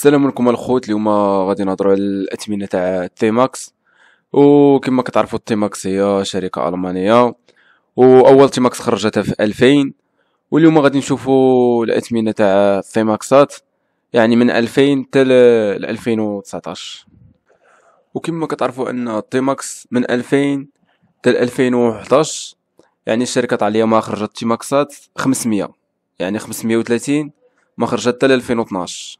السلام عليكم الخوت اليوم غادي نهضروا على الاثمنه تاع تيماكس وكما كتعرفوا تيماكس هي شركه المانيه واول تيماكس خرجتها في 2000 واليوم غادي نشوفوا الاثمنه تاع تيماكسات يعني من 2000 حتى ل 2019 وكما كتعرفوا ان تيماكس من 2000 حتى 2011 يعني الشركه تاع اليوم خرجت تيماكسات 500 يعني 530 ما خرجت حتى 2012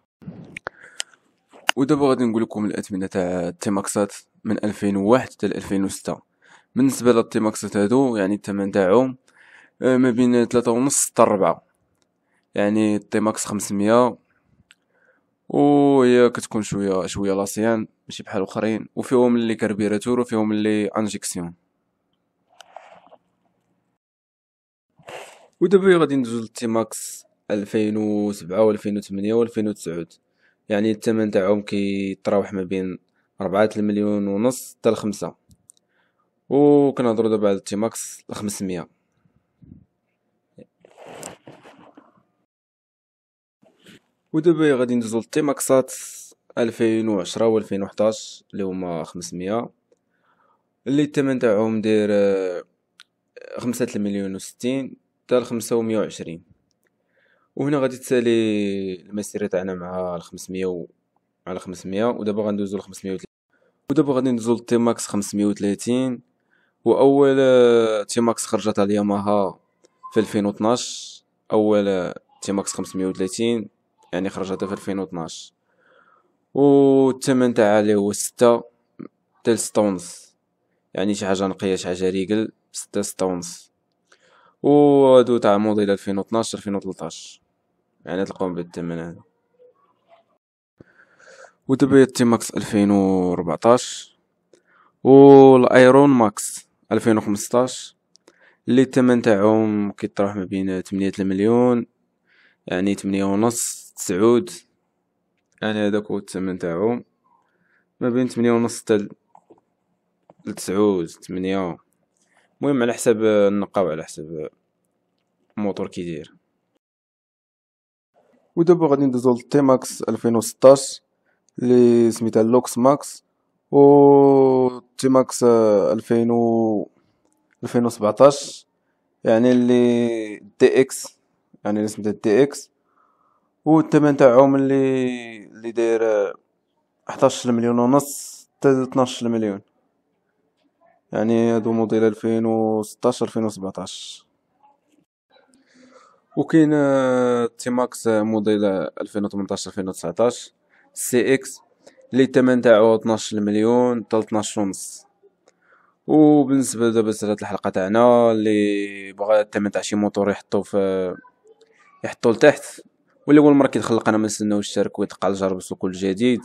ودابا غادي نقول لكم الاثمنه تاع التيماكسات من 2001 حتى 2006 بالنسبه للتيماكسات هادو يعني الثمن تاعهم آه، ما بين 3.5 حتى 4 يعني التيماكس 500 وهي كتكون شويه شويه لاسيان ماشي بحال الاخرين وفيهم اللي كاربيراتور وفيهم اللي انجيكسيون ودابا غادي ندوزو للتيماكس 2007 و2008 و2009 يعني الثمن تاعهم كيتراوح ما بين 4 المليون ونص حتى و وكنهضرو دابا على التي ماكس و ودابا غادي ندوزو للتي ماكسات 2010 و ألفين اللي هما خمسمية اللي الثمن تاعهم داير خمسة المليون 60 حتى لخمسة و وعشرين وهنا غادي تسالي المسيره تاعنا مع ال 500 على 500 ودابا غندوزو ل 530 ودابا غادي ندوزو للتي ماكس 530 واول تي آه، ماكس خرجت على ياماها في 2012 اول تي ماكس 530 يعني خرجتها في 2012 والثمن تاعها اللي هو 6 حتى 6 ونص يعني شي حاجه نقيه شي حاجه ريقل 6 6 ونص وهادو تاع موديل 2012 2013 يعني تلقون بالثمن هذا ودبي تي ماكس 2014 والايرون ماكس 2015 اللي الثمن تاعهم كيطرح ما بين 8 مليون يعني 8 ونص تسعود يعني هذاك هو الثمن تاعهم ما بين 8 ونص حتى 9 8 المهم على حساب النقاو على حساب الموتور كيدير ودابا غادي ندوزو للتي ماكس 2016 اللي سميتها لوكس ماكس و تي ماكس 2000 و 2017 يعني اللي دي اكس يعني اللي سميتها دي اكس والثمن تاعهم اللي اللي داير 11 مليون ونص حتى 12 مليون يعني هادو موديل 2016 2017 وكاين تي آه، ماكس موديل 2018 2019 سي اكس اللي الثمن تاعو 12 مليون حتى 12 ونص وبالنسبه دابا لهاد الحلقه تاعنا اللي بغى الثمن تاع شي موتور يحطو في يحطو لتحت واللي اول مره كيدخل القناه ما نستناوش تشاركوا ويتقال جرب السوق الجديد